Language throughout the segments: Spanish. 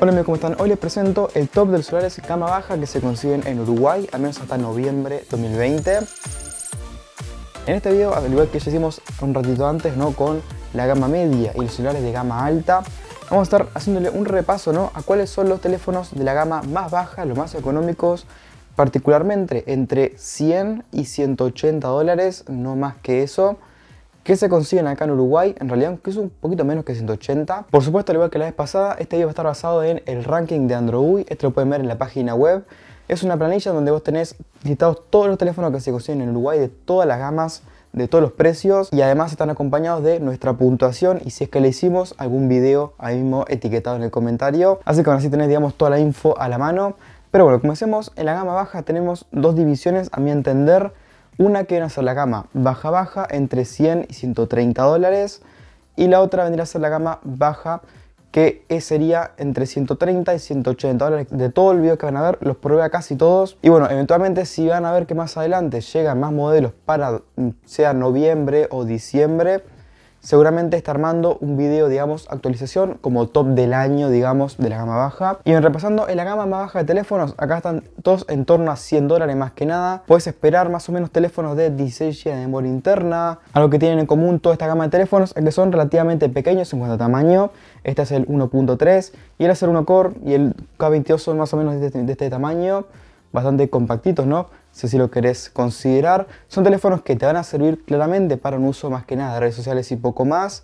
Hola amigos, ¿cómo están? Hoy les presento el top de los celulares gama baja que se consiguen en Uruguay, al menos hasta noviembre 2020. En este video, al igual que ya hicimos un ratito antes, ¿no? Con la gama media y los celulares de gama alta, vamos a estar haciéndole un repaso, A cuáles son los teléfonos de la gama más baja, los más económicos, particularmente entre 100 y 180 dólares, no más que eso que se consiguen acá en Uruguay, en realidad que es un poquito menos que 180. Por supuesto, al igual que la vez pasada, este video va a estar basado en el ranking de Android, Esto lo pueden ver en la página web. Es una planilla donde vos tenés listados todos los teléfonos que se consiguen en Uruguay de todas las gamas, de todos los precios y además están acompañados de nuestra puntuación y si es que le hicimos algún video ahí mismo etiquetado en el comentario. Así que ahora así tenés digamos toda la info a la mano. Pero bueno, como hacemos en la gama baja tenemos dos divisiones a mi entender una que viene a ser la gama baja baja entre 100 y 130 dólares y la otra vendría a ser la gama baja que sería entre 130 y 180 dólares de todo el video que van a ver, los probé a casi todos. Y bueno, eventualmente si van a ver que más adelante llegan más modelos para mm, sea noviembre o diciembre, seguramente está armando un video, digamos, actualización como top del año, digamos, de la gama baja. Y en repasando, en la gama más baja de teléfonos, acá están todos en torno a 100 dólares más que nada. Puedes esperar más o menos teléfonos de 16 GB de memoria interna. Algo que tienen en común toda esta gama de teléfonos es que son relativamente pequeños en cuanto a tamaño. Este es el 1.3 y el hacer uno Core y el K22 son más o menos de este, de este tamaño bastante compactitos, ¿no? Si así lo querés considerar. Son teléfonos que te van a servir claramente para un uso más que nada de redes sociales y poco más.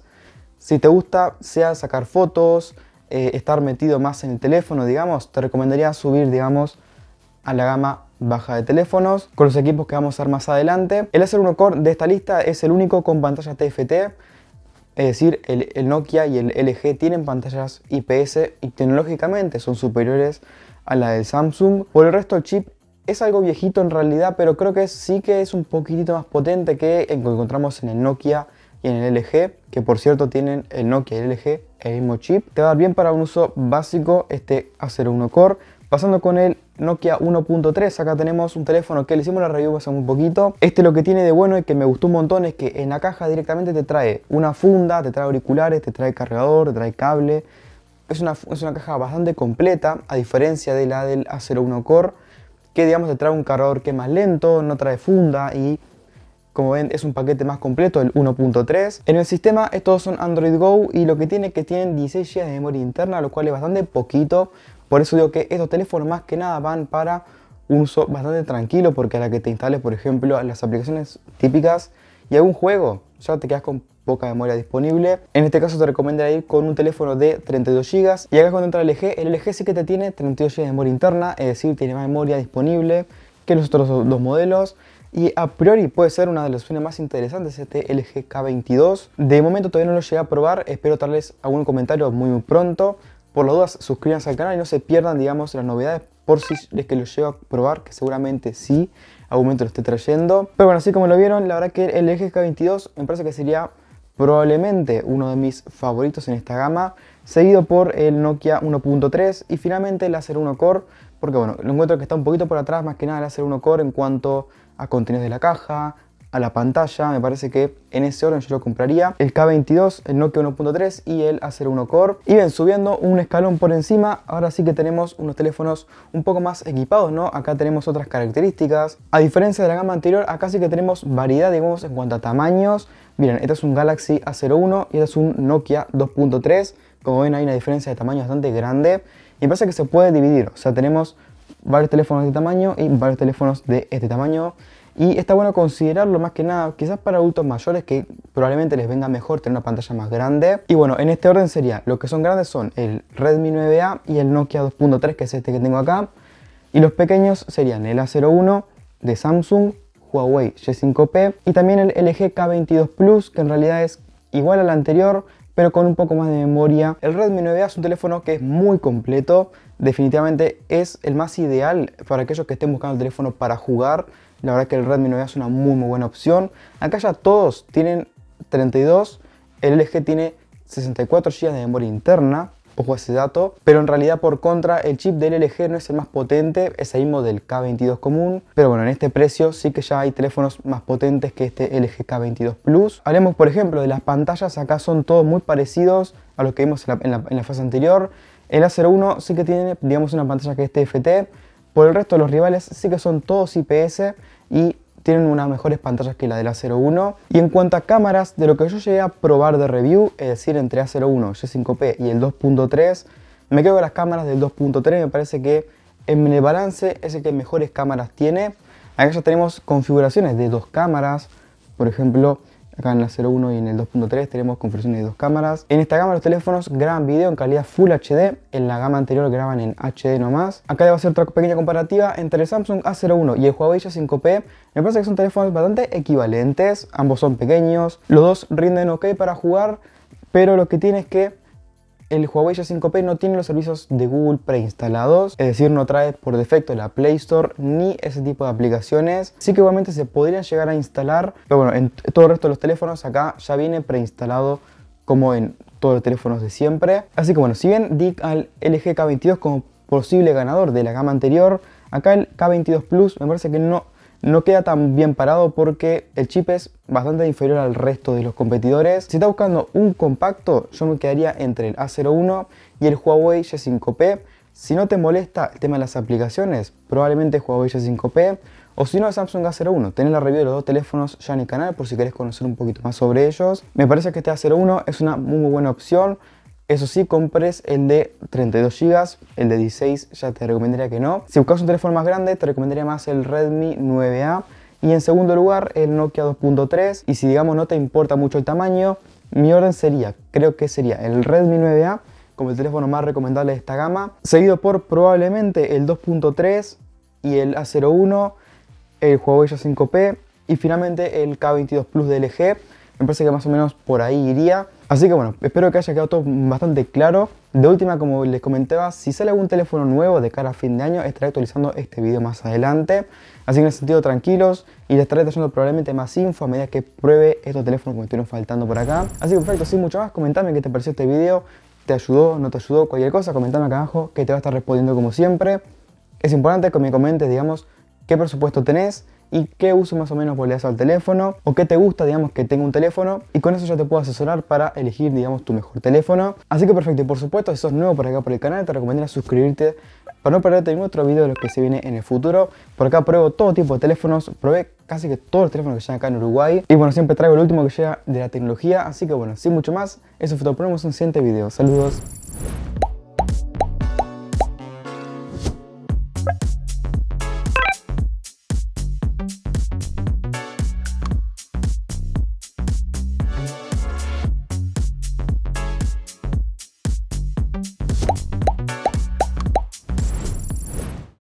Si te gusta, sea sacar fotos, eh, estar metido más en el teléfono, digamos, te recomendaría subir, digamos, a la gama baja de teléfonos con los equipos que vamos a ver más adelante. El S1 Core de esta lista es el único con pantalla TFT. Es decir, el, Nokia y el LG tienen pantallas IPS y tecnológicamente son superiores a la del Samsung. Por el resto el chip es algo viejito en realidad, pero creo que sí que es un poquitito más potente que encontramos en el Nokia y en el LG, que por cierto tienen el Nokia y el LG el mismo chip. Te va a dar bien para un uso básico este A01 Core, Pasando con el Nokia 1.3, acá tenemos un teléfono que le hicimos la review hace un poquito. Este lo que tiene de bueno y que me gustó un montón es que en la caja directamente te trae una funda, te trae auriculares, te trae cargador, te trae cable. Es una, es una caja bastante completa, a diferencia de la del A01 Core, que digamos te trae un cargador que es más lento, no trae funda y como ven es un paquete más completo, el 1.3. En el sistema estos son Android Go y lo que tiene es que tienen 16 GB de memoria interna, lo cual es bastante poquito por eso digo que estos teléfonos más que nada van para un uso bastante tranquilo porque a la que te instales, por ejemplo, las aplicaciones típicas y algún juego, ya te quedas con poca memoria disponible. En este caso te recomendaría ir con un teléfono de 32 GB. Y acá cuando entra el LG, el LG sí que te tiene 32 GB de memoria interna, es decir, tiene más memoria disponible que los otros dos modelos. Y a priori puede ser una de las opciones más interesantes este LG K22. De momento todavía no lo llegué a probar, espero traerles algún comentario muy pronto. Por las dudas, suscríbanse al canal y no se pierdan, digamos, las novedades por si es que lo llevo a probar, que seguramente sí, momento lo esté trayendo. Pero bueno, así como lo vieron, la verdad que el LG K22 me parece que sería probablemente uno de mis favoritos en esta gama, seguido por el Nokia 1.3 y finalmente el Acer 1 Core, porque bueno, lo encuentro que está un poquito por atrás más que nada el Acer 1 Core en cuanto a contenidos de la caja, a la pantalla. Me parece que en ese orden yo lo compraría. El K22, el Nokia 1.3 y el A01 Core. Y bien, subiendo un escalón por encima, ahora sí que tenemos unos teléfonos un poco más equipados, ¿no? Acá tenemos otras características. A diferencia de la gama anterior, acá sí que tenemos variedad, digamos, en cuanto a tamaños. Miren, este es un Galaxy A01 y este es un Nokia 2.3. Como ven, hay una diferencia de tamaño bastante grande. Y me parece que se puede dividir. O sea, tenemos varios teléfonos de este tamaño y varios teléfonos de este tamaño. Y está bueno considerarlo más que nada, quizás para adultos mayores que probablemente les venga mejor tener una pantalla más grande. Y bueno, en este orden sería, los que son grandes son el Redmi 9A y el Nokia 2.3, que es este que tengo acá. Y los pequeños serían el A01 de Samsung, Huawei G5P y también el LG K22 Plus, que en realidad es igual al anterior, pero con un poco más de memoria. El Redmi 9A es un teléfono que es muy completo, definitivamente es el más ideal para aquellos que estén buscando el teléfono para jugar, la verdad que el Redmi 9 es una muy muy buena opción. Acá ya todos tienen 32, el LG tiene 64 GB de memoria interna, ojo ese dato, pero en realidad por contra el chip del LG no es el más potente, es el mismo del K22 común, pero bueno, en este precio sí que ya hay teléfonos más potentes que este LG K22 Plus. Hablemos por ejemplo de las pantallas, acá son todos muy parecidos a los que vimos en la, en la fase anterior. El A01 sí que tiene, digamos, una pantalla que es TFT, por el resto, los rivales sí que son todos IPS y tienen unas mejores pantallas que la de la 01. Y en cuanto a cámaras, de lo que yo llegué a probar de review, es decir, entre A01, G5P y el 2.3, me quedo con las cámaras del 2.3, me parece que en el balance es el que mejores cámaras tiene. Acá ya tenemos configuraciones de dos cámaras, por ejemplo, acá en la 01 y en el 2.3 tenemos configuraciones de dos cámaras. En esta gama los teléfonos graban video en calidad Full HD, en la gama anterior graban en HD nomás. Acá debo hacer otra pequeña comparativa entre el Samsung A01 y el Huawei A5P. Me parece que son teléfonos bastante equivalentes, ambos son pequeños, los dos rinden ok para jugar, pero lo que tiene es que el Huawei Y5P no tiene los servicios de Google preinstalados, es decir, no trae por defecto la Play Store ni ese tipo de aplicaciones. Sí que igualmente se podrían llegar a instalar, pero bueno, en todo el resto de los teléfonos acá ya viene preinstalado como en todos los teléfonos de siempre. Así que bueno, si bien di al LG K22 como posible ganador de la gama anterior, acá el K22 Plus me parece que no no queda tan bien parado porque el chip es bastante inferior al resto de los competidores. Si estás buscando un compacto, yo me quedaría entre el A01 y el Huawei Y5P. Si no te molesta el tema de las aplicaciones, probablemente Huawei Y5P o si no Samsung A01. Tenés la review de los dos teléfonos ya en el canal por si querés conocer un poquito más sobre ellos. Me parece que este A01 es una muy buena opción eso sí, compres el de 32 GB, el de 16 ya te recomendaría que no. Si buscas un teléfono más grande, te recomendaría más el Redmi 9A. Y en segundo lugar, el Nokia 2.3. Y si digamos no te importa mucho el tamaño, mi orden sería, creo que sería el Redmi 9A como el teléfono más recomendable de esta gama, seguido por probablemente el 2.3 y el A01, el Huawei Y5P y finalmente el K22 Plus de LG. Me parece que más o menos por ahí iría. Así que bueno, espero que haya quedado todo bastante claro. De última, como les comentaba, si sale algún teléfono nuevo de cara a fin de año, estaré actualizando este video más adelante. Así que en ese sentido, tranquilos y les estaré trayendo probablemente más info a medida que pruebe estos teléfonos que me estuvieron faltando por acá. Así que perfecto, sin mucho más, comentame qué te pareció este video, te ayudó, no te ayudó, cualquier cosa, comentame acá abajo que te va a estar respondiendo como siempre. Es importante que me comentes, digamos, qué presupuesto tenés, y qué uso más o menos vos al teléfono o qué te gusta, digamos, que tenga un teléfono y con eso ya te puedo asesorar para elegir, digamos, tu mejor teléfono. Así que perfecto, y por supuesto, si sos nuevo por acá por el canal, te recomendaría suscribirte para no perderte ningún otro video de los que se viene en el futuro. Por acá pruebo todo tipo de teléfonos, probé casi que todos los teléfonos que llegan acá en Uruguay y bueno, siempre traigo el último que llega de la tecnología, así que bueno, sin mucho más, eso fue todo, nos en un siguiente video. Saludos.